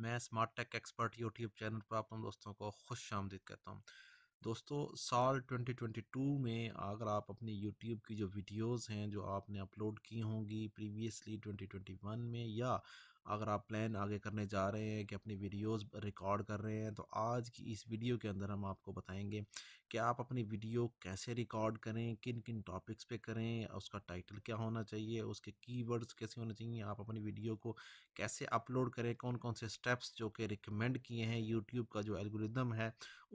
मैं smart tech expert YouTube channel पर आप दोस्तों को खुश आमदीद कहता हूँ दोस्तों साल 2022 में अगर आप अपनी यूट्यूब की जो वीडियोस हैं जो आपने अपलोड की होंगी प्रीवियसली 2021 में या अगर आप प्लान आगे करने जा रहे हैं कि अपनी वीडियोस रिकॉर्ड कर रहे हैं तो आज की इस वीडियो के अंदर हम आपको बताएंगे कि आप अपनी वीडियो कैसे रिकॉर्ड करें किन किन टॉपिक्स पे करें उसका टाइटल क्या होना चाहिए उसके कीवर्ड्स कैसे होने चाहिए आप अपनी वीडियो को कैसे अपलोड करें कौन कौन से स्टेप्स जो कि रिकमेंड किए हैं यूट्यूब का जो एल्गोरिदम है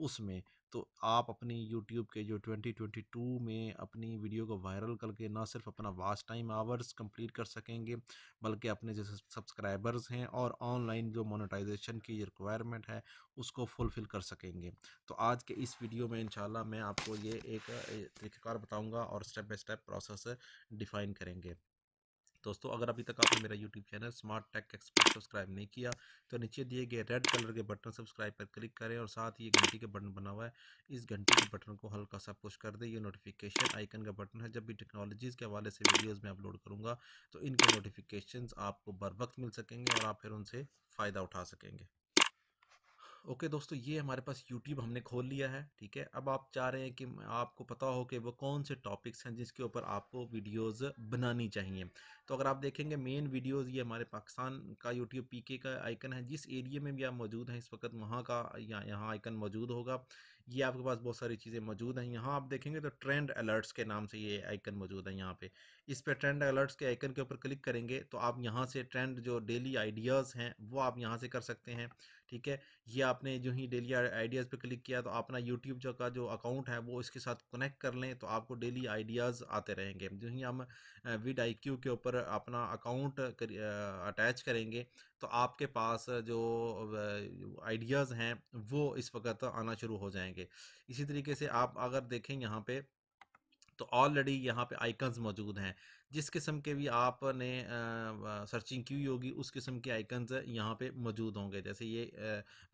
उसमें तो आप अपनी यूट्यूब के जो 2022 में अपनी वीडियो को वायरल करके ना सिर्फ अपना वास्ट टाइम आवर्स कंप्लीट कर सकेंगे बल्कि अपने जैसे सब्सक्राइबर्स हैं और ऑनलाइन जो मोनेटाइजेशन की रिक्वायरमेंट है उसको फुलफ़िल कर सकेंगे तो आज के इस वीडियो में इन इंशाल्लाह मैं आपको ये एक तरीक़ेकार बताऊंगा और step by step process define करेंगे दोस्तों अगर अभी तक आपने मेरा YouTube channel smart tech expert subscribe नहीं किया तो नीचे दिए गए रेड कलर के बटन सब्सक्राइब पर क्लिक करें और साथ ही घंटी के बटन बना हुआ है इस घंटी के बटन को हल्का सा पुश कर दें ये नोटिफिकेशन आइकन का बटन है जब भी टेक्नोलॉजीज़ के हवाले से वीडियोज़ में अपलोड करूँगा तो इनके नोटिफिकेशन आपको बर वक्त मिल सकेंगे और आप फिर उनसे फ़ायदा उठा सकेंगे ओके दोस्तों ये हमारे पास यूट्यूब हमने खोल लिया है ठीक है अब आप चाह रहे हैं कि आपको पता हो कि वो कौन से टॉपिक्स हैं जिसके ऊपर आपको वीडियोस बनानी चाहिए तो अगर आप देखेंगे मेन वीडियोस ये हमारे पाकिस्तान का यूट्यूब पीके का आइकन है जिस एरिया में भी आप मौजूद हैं इस वक्त वहाँ का या यहाँ आइकन मौजूद होगा ये आपके पास बहुत सारी चीज़ें मौजूद हैं यहाँ आप देखेंगे तो ट्रेंड अलर्ट्स के नाम से ये आइकन मौजूद है यहाँ पे इस पर ट्रेंड अलर्ट्स के आइकन के ऊपर क्लिक करेंगे तो आप यहाँ से ट्रेंड जो डेली आइडियाज़ हैं वो आप यहाँ से कर सकते हैं ठीक है ये आपने जो ही डेली आइडियाज़ पे क्लिक किया तो अपना यूट्यूब जो का जो अकाउंट है वो इसके साथ कनेक्ट कर लें तो आपको डेली आइडियाज़ आते रहेंगे जो ही हम विड आई क्यू के ऊपर अपना अकाउंट कर, अटैच करेंगे तो आपके पास जो आइडियाज़ हैं वो इस वक्त आना शुरू हो जाएंगे इसी तरीके से आप अगर देखें यहाँ पर तो ऑलरेडी यहाँ पे आइकन्स मौजूद हैं जिस किस्म के भी आपने सर्चिंग की होगी उस किस्म के आइकन्स यहाँ पे मौजूद होंगे जैसे ये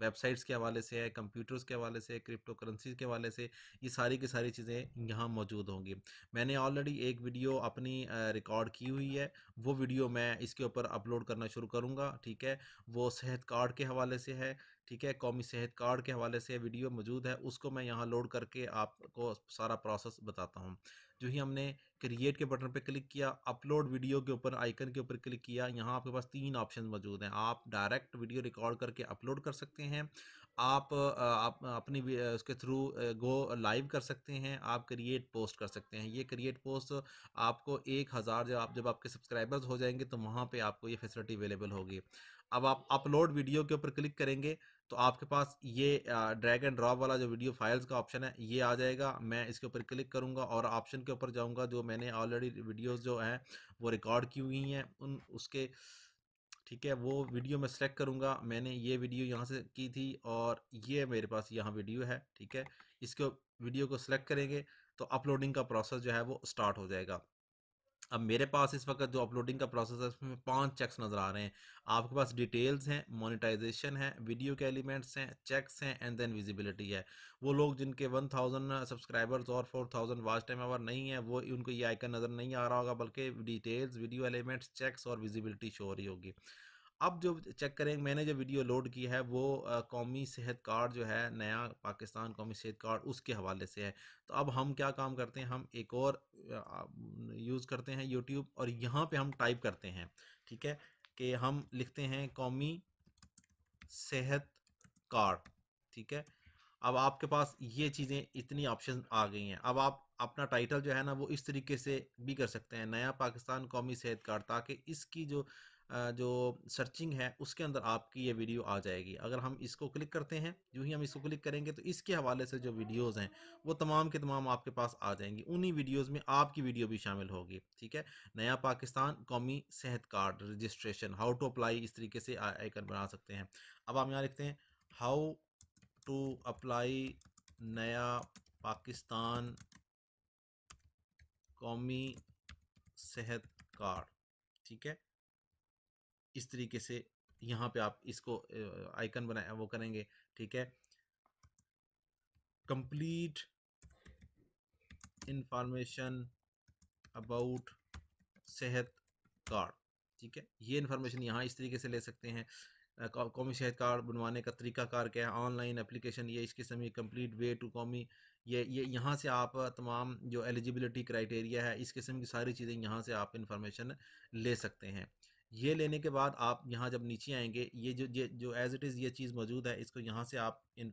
वेबसाइट्स के हवाले से है कंप्यूटर्स के हवाले से क्रिप्टो करेंसी के हवाले से ये सारी की सारी चीज़ें यहाँ मौजूद होंगी मैंने ऑलरेडी एक वीडियो अपनी रिकॉर्ड की हुई है वो वीडियो मैं इसके ऊपर अपलोड करना शुरू करूँगा ठीक है वो सेहत कार्ड के हवाले से है ठीक है कौमी सेहत कार्ड के हवाले से वीडियो मौजूद है उसको मैं यहाँ लोड करके आपको सारा प्रोसेस बताता हूँ जो ही हमने क्रिएट के बटन पर क्लिक किया अपलोड वीडियो के ऊपर आइकन के ऊपर क्लिक किया यहाँ आपके पास तीन ऑप्शन मौजूद हैं आप डायरेक्ट वीडियो रिकॉर्ड करके अपलोड कर सकते हैं आप, आप अपनी उसके थ्रू गो लाइव कर सकते हैं आप क्रिएट पोस्ट कर सकते हैं ये क्रिएट पोस्ट आपको एक हज़ार जब आप जब आपके सब्सक्राइबर्स हो जाएंगे तो वहाँ पर आपको ये फैसिलिटी अवेलेबल होगी अब आप अपलोड वीडियो के ऊपर क्लिक करेंगे तो आपके पास ये ड्रैग एंड ड्रॉप वाला जो वीडियो फाइल्स का ऑप्शन है ये आ जाएगा मैं इसके ऊपर क्लिक करूँगा और ऑप्शन के ऊपर जाऊँगा जो मैंने ऑलरेडी वीडियोज़ जो हैं वो रिकॉर्ड की हुई हैं उन उसके ठीक है वो वीडियो मैं सेलेक्ट करूँगा मैंने ये वीडियो यहाँ से की थी और ये मेरे पास यहाँ वीडियो है ठीक है इसके वीडियो को सिलेक्ट करेंगे तो अपलोडिंग का प्रोसेस जो है वो स्टार्ट हो जाएगा अब मेरे पास इस वक्त जो अपलोडिंग का प्रोसेस है उसमें पांच चेक्स नज़र आ रहे हैं आपके पास डिटेल्स हैं मोनेटाइजेशन है वीडियो के एलिमेंट्स हैं चेक्स हैं एंड देन विजिबिलिटी है वो लोग जिनके वन थाउजेंड सब्सक्राइबर्स और four thousand watch time hour नहीं है वो उनको ये आइकन नज़र नहीं आ रहा होगा बल्कि डिटेल्स वीडियो एलिमेंट्स चेक्स और विजिबिलिटी शो हो रही होगी अब जो चेक करें मैंने जो वीडियो लोड की है वो कौमी सेहत कार्ड जो है नया पाकिस्तान कौमी सेहत कार्ड उसके हवाले से है तो अब हम क्या काम करते हैं हम एक और यूज़ करते हैं यूट्यूब और यहाँ पे हम टाइप करते हैं ठीक है कि हम लिखते हैं कौमी सेहत कार्ड ठीक है अब आपके पास ये चीज़ें इतनी ऑप्शन आ गई हैं अब आप अपना टाइटल जो है ना वो इस तरीके से भी कर सकते हैं नया पाकिस्तान कौमी सेहत कार्ड ताकि इसकी जो जो सर्चिंग है उसके अंदर आपकी ये वीडियो आ जाएगी अगर हम इसको क्लिक करते हैं जो ही हम इसको क्लिक करेंगे तो इसके हवाले से जो वीडियोज़ हैं वो तमाम के तमाम आपके पास आ जाएंगी उन्हीं वीडियोज़ में आपकी वीडियो भी शामिल होगी ठीक है नया पाकिस्तान कौमी सेहत card registration how to apply इस तरीके से आइकन बना सकते हैं अब आप यहाँ लिखते हैं हाउ टू अप्लाई नया पाकिस्तान कौमी सेहत कार्ड ठीक है इस तरीके से यहाँ पे आप इसको आइकन बनाए वो करेंगे ठीक है कंप्लीट इंफॉर्मेशन अबाउट सेहत कार्ड ठीक है ये इन्फॉर्मेशन यहाँ इस तरीके से ले सकते हैं कौमी सेहत कार्ड बनवाने का तरीका कार क्या है ऑनलाइन एप्लीकेशन ये इस किस्म कंप्लीट कम्प्लीट वे टू कौमी ये ये यहाँ से आप तमाम जो एलिजिबिलिटी क्राइटेरिया है इस किस्म की सारी चीज़ें यहाँ से आप इन्फॉर्मेशन ले सकते हैं ये लेने के बाद आप यहाँ जब नीचे आएंगे ये जो ये जो एज इट इज़ ये चीज़ मौजूद है इसको यहाँ से आप इन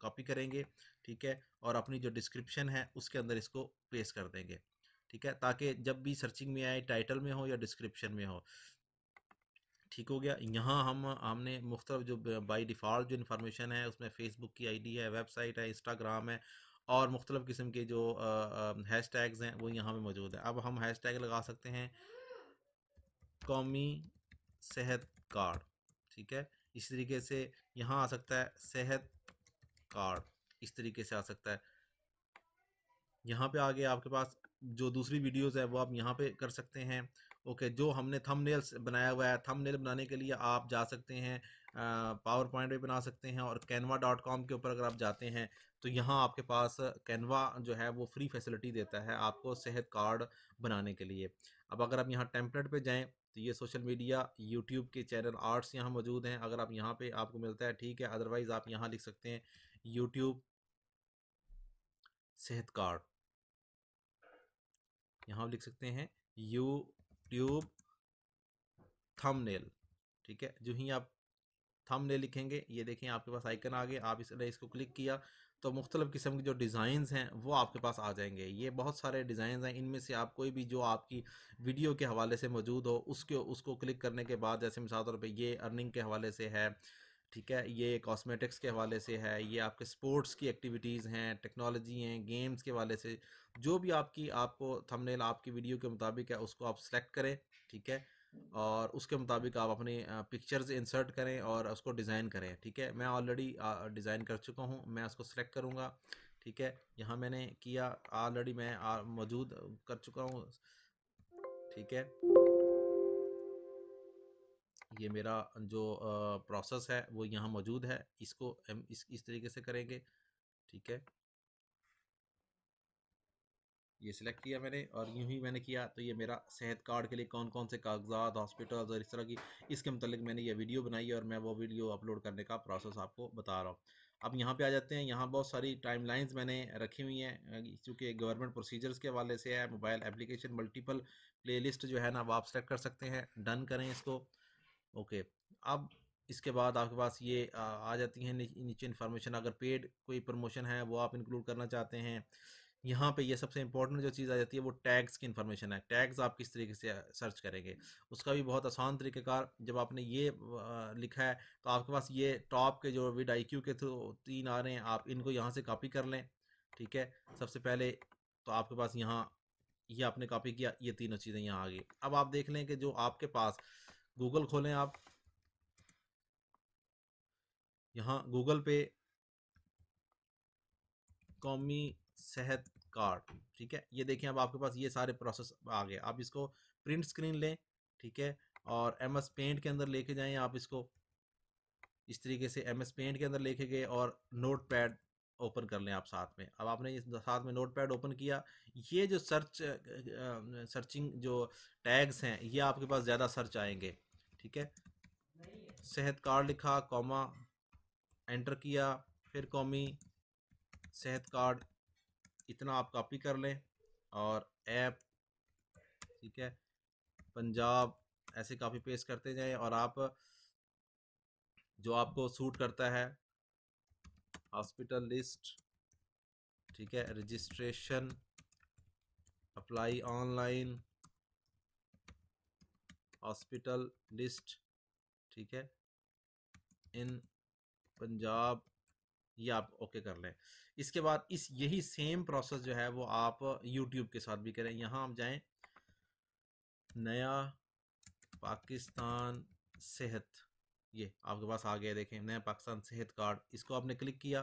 कॉपी करेंगे ठीक है और अपनी जो डिस्क्रिप्शन है उसके अंदर इसको पेस्ट कर देंगे ठीक है ताकि जब भी सर्चिंग में आए टाइटल में हो या डिस्क्रिप्शन में हो ठीक हो गया यहाँ हम हमने मुख्तफ जो बाई डिफ़ॉल्ट जो इन्फॉर्मेशन है उसमें फ़ेसबुक की आईडी है वेबसाइट है इंस्टाग्राम है और मुख्तलिफ़ किस्म के जो हैश टैग्स हैं वो यहाँ पर मौजूद हैं अब हम हैश टैग लगा सकते हैं कौमी सेहत कार्ड ठीक है इस तरीके से यहाँ आ सकता है सेहत कार्ड इस तरीके से आ सकता है यहाँ पे आगे आपके पास जो दूसरी वीडियोस है वो आप यहाँ पे कर सकते हैं ओके जो हमने थंबनेल बनाया हुआ है थंबनेल बनाने के लिए आप जा सकते हैं पावर पॉइंट भी बना सकते हैं और कैनवा डॉट कॉम के ऊपर अगर आप जाते हैं तो यहाँ आपके पास कैनवा जो है वो फ्री फैसिलिटी देता है आपको सेहत कार्ड बनाने के लिए अब अगर आप यहाँ टेम्पलेट पे जाएँ तो ये सोशल मीडिया यूट्यूब के चैनल आर्ट्स यहाँ मौजूद हैं अगर आप यहाँ पे आपको मिलता है ठीक है अदरवाइज़ आप यहाँ लिख सकते हैं यूट्यूब सेहत कार्ड यहाँ लिख सकते हैं यूट्यूब थंबनेल ठीक है जो ही आप थंबनेल लिखेंगे ये देखें आपके पास आइकन आ गए आप इसने इसको क्लिक किया तो मुख्तलिफ़ किस्म के जो डिज़ाइंस हैं वो आपके पास आ जाएंगे ये बहुत सारे डिज़ाइन हैं इनमें से आप कोई भी जो आपकी वीडियो के हवाले से मौजूद हो उसके उसको क्लिक करने के बाद जैसे मिसाल तौर पर ये अर्निंग के हवाले से है ठीक है ये कॉस्मेटिक्स के हवाले से है ये आपके स्पोर्ट्स की एक्टिविटीज़ हैं टेक्नोलॉजी हैं गेम्स के हवाले से जो भी आपकी आपको थंबनेल आपकी वीडियो के मुताबिक है उसको आप सेलेक्ट करें ठीक है और उसके मुताबिक आप अपने पिक्चर्स इंसर्ट करें और उसको डिज़ाइन करें ठीक है मैं ऑलरेडी डिज़ाइन कर चुका हूँ मैं उसको सिलेक्ट करूँगा ठीक है यहाँ मैंने किया ऑलरेडी मैं मौजूद कर चुका हूँ ठीक है ये मेरा जो प्रोसेस है वो यहाँ मौजूद है इसको हम इस इस तरीके से करेंगे ठीक है ये सिलेक्ट किया मैंने और यूँ ही मैंने किया तो ये मेरा सेहत कार्ड के लिए कौन कौन से कागजात हॉस्पिटल और इस तरह की इसके मतलब मैंने ये वीडियो बनाई और मैं वो वीडियो अपलोड करने का प्रोसेस आपको बता रहा हूँ अब यहाँ पे आ जाते हैं यहाँ बहुत सारी टाइमलाइंस मैंने रखी हुई हैं क्योंकि गवर्नमेंट प्रोसीजर्स के हवाले से है मोबाइल एप्लीकेशन मल्टीपल प्लेलिस्ट जो है ना आप सेलेक्ट कर सकते हैं डन करें इसको ओके अब इसके बाद आपके पास ये आ जाती हैं नीचे इन्फॉर्मेशन अगर पेड कोई प्रमोशन है वो आप इंक्लूड करना चाहते हैं यहाँ पे ये सबसे इंपॉर्टेंट जो चीज़ आ जाती है वो टैग्स की इन्फॉर्मेशन है टैग्स आप किस तरीके से सर्च करेंगे उसका भी बहुत आसान तरीक़ेकार जब आपने ये लिखा है तो आपके पास ये टॉप के जो विड आई क्यू के थ्रू तीन आ रहे हैं आप इनको यहाँ से कॉपी कर लें ठीक है सबसे पहले तो आपके पास यहाँ ये आपने कॉपी किया ये तीनों चीज़ें यहाँ आ गई अब आप देख लें कि जो आपके पास गूगल खोलें आप यहाँ गूगल पे कौमी सेहत कार्ड ठीक है ये देखिए अब आपके पास ये सारे प्रोसेस आ गए आप इसको प्रिंट स्क्रीन लें ठीक है और एम एस पेंट के अंदर लेके जाएं आप इसको इस तरीके से एम एस पेंट के अंदर लेके गए और नोट पैड ओपन कर लें आप साथ में अब आपने इस साथ में नोट पैड ओपन किया ये जो सर्च सर्चिंग जो टैग्स हैं ये आपके पास ज़्यादा सर्च आएंगे ठीक है सेहत कार्ड लिखा कॉमा एंटर किया फिर कॉमी सेहत कार्ड इतना आप कॉपी कर लें और ऐप ठीक है पंजाब ऐसे काफ़ी पेस्ट करते जाएं और आप जो आपको सूट करता है हॉस्पिटल लिस्ट ठीक है registration apply online hospital list ठीक है इन पंजाब ये आप ओके कर लें इसके बाद इस यही सेम प्रोसेस जो है वो आप यूट्यूब के साथ भी करें यहाँ आप जाएं नया पाकिस्तान सेहत ये आपके पास आ गया देखें नया पाकिस्तान सेहत कार्ड इसको आपने क्लिक किया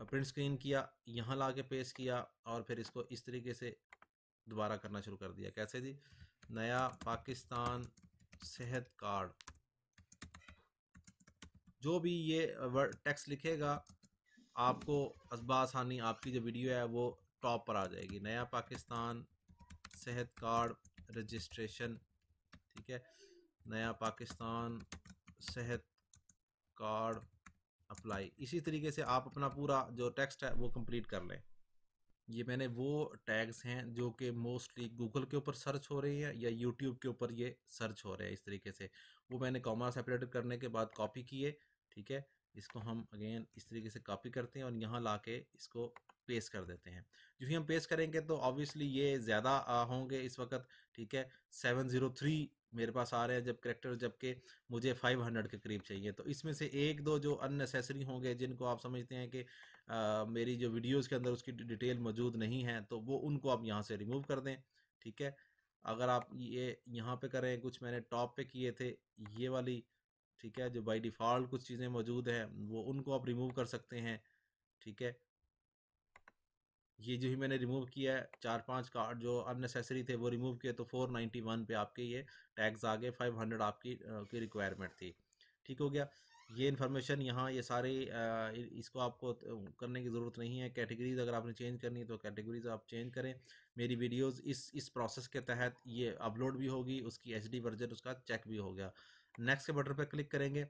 प्रिंट स्क्रीन किया यहाँ ला के पेश किया और फिर इसको इस तरीके से दोबारा करना शुरू कर दिया कैसे जी नया पाकिस्तान सेहत कार्ड जो भी ये टेक्स्ट लिखेगा आपको असबा आसानी आपकी जो वीडियो है वो टॉप पर आ जाएगी नया पाकिस्तान सेहत कार्ड रजिस्ट्रेशन ठीक है नया पाकिस्तान सेहत कार्ड अप्लाई इसी तरीके से आप अपना पूरा जो टेक्स्ट है वो कंप्लीट कर लें ये मैंने वो टैग्स हैं जो कि मोस्टली गूगल के ऊपर सर्च हो रही हैं या यूट्यूब के ऊपर ये सर्च हो रहे हैं इस तरीके से वो मैंने कॉमा सेपरेट करने के बाद कॉपी किए ठीक है इसको हम अगेन इस तरीके से कॉपी करते हैं और यहाँ ला के इसको पेस्ट कर देते हैं जो ही हम पेस्ट करेंगे तो ऑब्वियसली ये ज़्यादा होंगे इस वक्त ठीक है सेवन ज़ीरो थ्री मेरे पास आ रहे हैं जब करेक्टर जबकि मुझे 500 के करीब चाहिए तो इसमें से एक दो जो अननेसेसरी होंगे जिनको आप समझते हैं कि आ, मेरी जो वीडियोज़ के अंदर उसकी डिटेल मौजूद नहीं है तो वो उनको आप यहाँ से रिमूव कर दें ठीक है अगर आप ये यहाँ पर करें कुछ मैंने टॉप पर किए थे ये वाली ठीक है जो बाई डिफ़ॉल्ट कुछ चीज़ें मौजूद हैं वो उनको आप रिमूव कर सकते हैं ठीक है ये जो ही मैंने रिमूव किया है चार पांच कार्ड जो अननेसेसरी थे वो रिमूव किए तो फोर नाइन्टी वन पे आपके ये टैक्स आ गए फाइव हंड्रेड आपकी की रिक्वायरमेंट थी ठीक हो गया ये इन्फॉर्मेशन यहाँ ये सारे इसको आपको करने की ज़रूरत नहीं है कैटेगरीज अगर आपने चेंज करनी है तो कैटेगरीज आप चेंज करें मेरी वीडियोज़ इस इस प्रोसेस के तहत ये अपलोड भी होगी उसकी एच वर्जन उसका चेक भी हो गया नेक्स्ट के बटन पर क्लिक करेंगे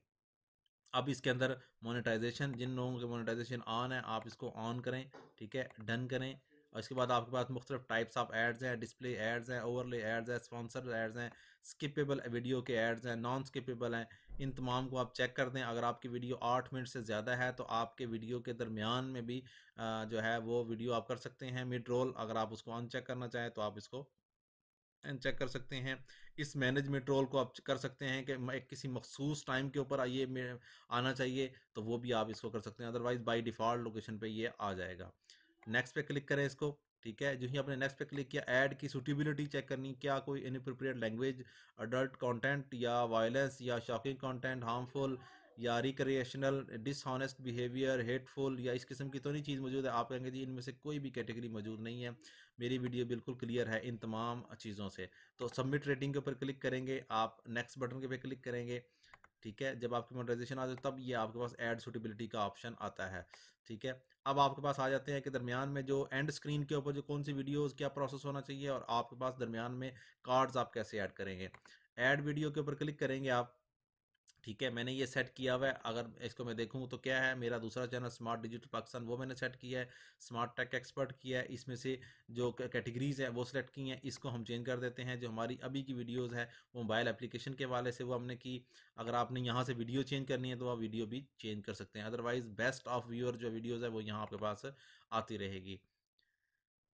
अब इसके अंदर मोनेटाइजेशन जिन लोगों के मोनेटाइजेशन ऑन है आप इसको ऑन करें ठीक है डन करें और इसके बाद आपके पास मुख्तलिफ टाइप्स ऑफ एड्स हैं डिस्प्ले एड्स हैं ओवरले एड्स हैं स्पॉन्सर एड्स हैं स्किपेबल वीडियो के एड्स हैं नॉन स्किपेबल हैं इन तमाम को आप चेक कर दें अगर आपकी वीडियो आठ मिनट से ज़्यादा है तो आपके वीडियो के दरमियान में भी जो है वो वीडियो आप कर सकते हैं मिड रोल अगर आप उसको अनचेक करना चाहें तो आप इसको चेक कर सकते हैं इस मैनेजमेंट रोल को आप कर सकते हैं कि किसी मखसूस टाइम के ऊपर आइए आना चाहिए तो वो भी आप इसको कर सकते हैं अदरवाइज बाई डिफ़ॉल्ट लोकेशन पर ये आ जाएगा नेक्स्ट पे क्लिक करें इसको ठीक है जो ही आपने नेक्स्ट पे क्लिक किया ऐड की सुटिबिलिटी चेक करनी क्या कोई इनप्रोप्रिएट लैंग्वेज अडल्ट कंटेंट या वायलेंस या शॉकिंग कंटेंट हार्मफुल या रिक्रिएशनल डिसऑनेस्ट बिहेवियर हेटफुल या इस किस्म की तो नहीं चीज़ मौजूद है आप कहेंगे जी इनमें से कोई भी कैटेगरी मौजूद नहीं है मेरी वीडियो बिल्कुल क्लियर है इन तमाम चीज़ों से तो सबमिट रेटिंग के ऊपर क्लिक करेंगे आप नेक्स्ट बटन के ऊपर क्लिक करेंगे ठीक है जब आपकी मोटराइजेशन आ जाए तब ये आपके पास एड सुटेबिलिटी का ऑप्शन आता है ठीक है अब आपके पास आ जाते हैं कि दरमियान में जो एंड स्क्रीन के ऊपर जो कौन सी वीडियोस क्या प्रोसेस होना चाहिए और आपके पास दरमियान में कार्ड्स आप कैसे ऐड करेंगे ऐड वीडियो के ऊपर क्लिक करेंगे आप ठीक है मैंने ये सेट किया हुआ है अगर इसको मैं देखूँ तो क्या है मेरा दूसरा चैनल स्मार्ट डिजिटल पाकिस्तान वो मैंने सेट किया है स्मार्ट टेक एक्सपर्ट किया है इसमें से जो कैटेगरीज है वो सेलेक्ट की हैं इसको हम चेंज कर देते हैं जो हमारी अभी की वीडियोज़ है वो मोबाइल एप्लीकेशन के वाले से वो हमने की अगर आपने यहाँ से वीडियो चेंज करनी है तो आप वीडियो भी चेंज कर सकते हैं अदरवाइज़ बेस्ट ऑफ व्यूअर जो वीडियोज़ है वो यहाँ आपके पास आती रहेगी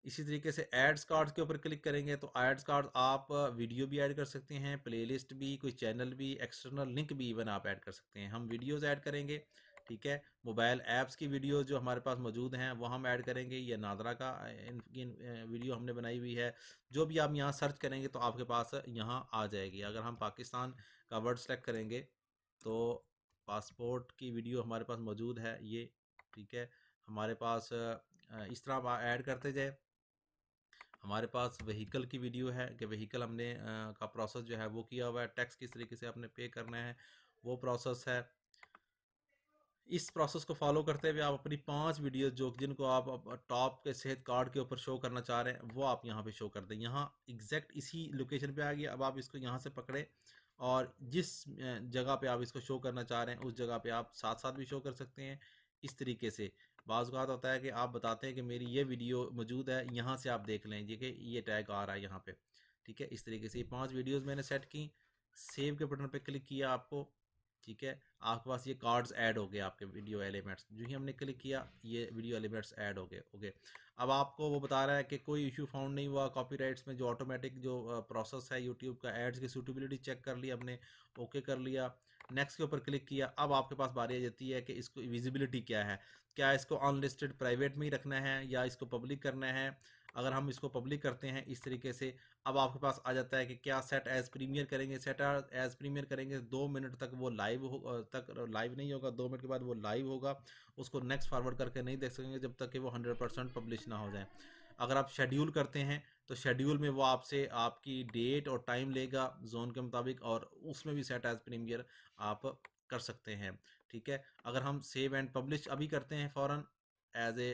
इसी तरीके से एड्स कार्ड्स के ऊपर क्लिक करेंगे तो एड्स कार्ड आप वीडियो भी ऐड कर सकते हैं प्लेलिस्ट भी कोई चैनल भी एक्सटर्नल लिंक भी इवन आप ऐड कर सकते हैं हम वीडियोस ऐड करेंगे ठीक है मोबाइल ऐप्स की वीडियो जो हमारे पास मौजूद हैं वो हम ऐड करेंगे या नादरा का इनकी वीडियो हमने बनाई हुई है जो भी आप यहाँ सर्च करेंगे तो आपके पास यहाँ आ जाएगी अगर हम पाकिस्तान का वर्ड सेलेक्ट करेंगे तो पासपोर्ट की वीडियो हमारे पास मौजूद है ये ठीक है हमारे पास इस तरह आप ऐड करते जाए हमारे पास वहीकल की वीडियो है कि वहीकल हमने आ, का प्रोसेस जो है वो किया हुआ है टैक्स किस तरीके से आपने पे करना है वो प्रोसेस है इस प्रोसेस को फॉलो करते हुए आप अपनी पांच वीडियो जो जिनको आप टॉप के सेहत कार्ड के ऊपर शो करना चाह रहे हैं वो आप यहाँ पे शो कर दें यहाँ एग्जैक्ट इसी लोकेशन पे आ गया अब आप इसको यहाँ से पकड़ें और जिस जगह पे आप इसको शो करना चाह रहे हैं उस जगह पे आप साथ साथ भी शो कर सकते हैं इस तरीके से बाज होता है कि आप बताते हैं कि मेरी ये वीडियो मौजूद है यहाँ से आप देख लें ये कि ये टैग आ रहा है यहाँ पे ठीक है इस तरीके से ये पांच वीडियोस मैंने सेट की सेव के बटन पे क्लिक किया आपको ठीक है आपके पास ये कार्ड्स ऐड हो गए आपके वीडियो एलिमेंट्स जो ही हमने क्लिक किया ये वीडियो एलिमेंट्स ऐड हो गए ओके अब आपको वो बता रहा है कि कोई इशू फाउंड नहीं हुआ कॉपीराइट्स में जो ऑटोमेटिक जो प्रोसेस है यूट्यूब का एड्स की सूटेबिलिटी चेक कर लिया हमने ओके कर लिया नेक्स्ट के ऊपर क्लिक किया अब आपके पास बारी आ जाती है कि इसको विजिबिलिटी क्या है क्या इसको अनलिस्टेड प्राइवेट में ही रखना है या इसको पब्लिक करना है अगर हम इसको पब्लिक करते हैं इस तरीके से अब आपके पास आ जाता है कि क्या सेट एज प्रीमियर करेंगे सेट एज प्रीमियर करेंगे दो मिनट तक वो लाइव हो तक लाइव नहीं होगा दो मिनट के बाद वो लाइव होगा उसको नेक्स्ट फॉरवर्ड करके नहीं देख सकेंगे जब तक कि वो हंड्रेड परसेंट पब्लिश ना हो जाए अगर आप शेड्यूल करते हैं तो शेड्यूल में वो आपसे आपकी डेट और टाइम लेगा जोन के मुताबिक और उसमें भी सेट एज प्रीमियर आप कर सकते हैं ठीक है अगर हम सेव एंड पब्लिश अभी करते हैं फ़ौरन एज ए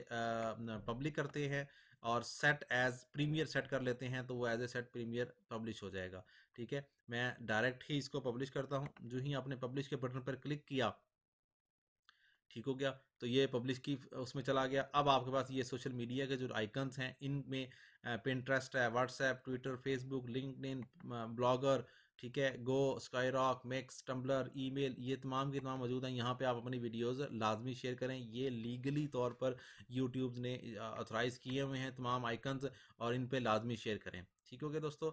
पब्लिक करते हैं और सेट एज प्रीमियर सेट कर लेते हैं तो वो as a set premiere publish हो जाएगा ठीक है मैं डायरेक्ट ही इसको पब्लिश करता हूँ जो ही आपने पब्लिश के बटन पर क्लिक किया ठीक हो गया तो ये पब्लिश की उसमें चला गया अब आपके पास ये सोशल मीडिया के जो आइकन्स हैं इनमें पिंट्रस्ट है WhatsApp Twitter Facebook link Blogger ठीक है go sky rock max Tumblr mail ये तमाम के तमाम मौजूद हैं यहाँ पे आप अपनी वीडियोस लाजमी शेयर करें ये लीगली तौर पर यूट्यूब ने अथोराइज़ किए हुए हैं तमाम आइकन्स और इन पर लाजमी शेयर करें ठीक हो गया दोस्तों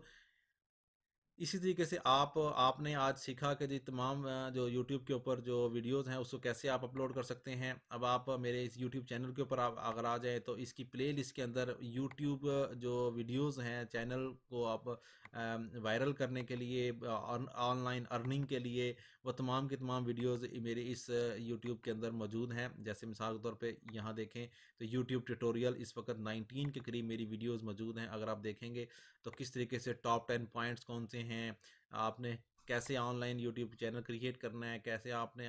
इसी तरीके से आप आपने आज सीखा कि जी तमाम जो यूट्यूब के ऊपर जो वीडियोस हैं उसको कैसे आप अपलोड कर सकते हैं अब आप मेरे इस यूट्यूब चैनल के ऊपर आप अगर आ जाए तो इसकी प्ले लिस्ट के अंदर यूट्यूब जो वीडियोस हैं चैनल को आप वायरल करने के लिए ऑनलाइन अर्निंग के लिए वह तमाम के तमाम वीडियोज़ मेरे इस यूट्यूब के अंदर मौजूद हैं जैसे मिसाल के तौर पर यहाँ देखें तो यूट्यूब ट्यूटोरियल इस वक्त नाइनटीन के करीब मेरी वीडियोज़ मौजूद हैं अगर आप देखेंगे तो किस तरीके से टॉप टेन पॉइंट्स कौन से हैं हैं आपने कैसे ऑनलाइन यूट्यूब चैनल क्रिएट करना है कैसे आपने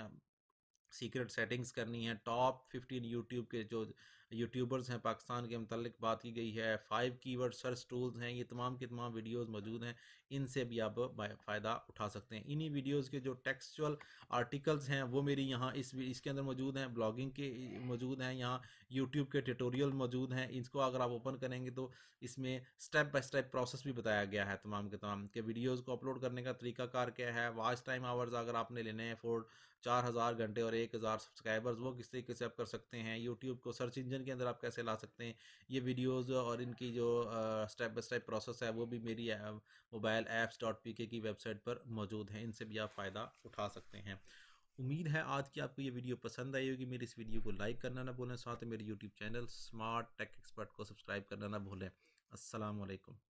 सीक्रेट सेटिंग्स करनी है टॉप फिफ्टीन यूट्यूब के जो यूट्यूबर्स हैं पाकिस्तान के मतलब बात की गई है फाइव कीवर्ड सर्च टूल्स हैं ये तमाम के तमाम वीडियोस मौजूद हैं इनसे भी आप फ़ायदा उठा सकते हैं इन्हीं वीडियोस के जो टेक्सचुअल आर्टिकल्स हैं वो मेरी यहाँ इस इसके अंदर मौजूद हैं ब्लॉगिंग के मौजूद हैं यहाँ यूट्यूब के ट्यूटोरियल मौजूद हैं इनको अगर आप ओपन करेंगे तो इसमें स्टेप बाई स्टेप प्रोसेस भी बताया गया है तमाम के तमाम के वीडियोज़ को अपलोड करने का तरीकाकार क्या है वाच टाइम आवर्स अगर आपने लेने हैं फोर चार हज़ार घंटे और एक हज़ार सब्सक्राइबर्स वो किस तरीके से आप कर सकते हैं यूट्यूब को सर्च इंजन के अंदर आप कैसे ला सकते हैं ये वीडियोस और इनकी जो स्टेप बाई स्टेप प्रोसेस है वो भी मेरी मोबाइल ऐप्स डॉट पी के की वेबसाइट पर मौजूद है इनसे भी आप फ़ायदा उठा सकते हैं उम्मीद है आज की आपको ये वीडियो पसंद आई होगी मेरी इस वीडियो को लाइक करना ना भूलें साथ ही मेरे YouTube channel smart tech expert को सब्सक्राइब करना ना भूलें असलकम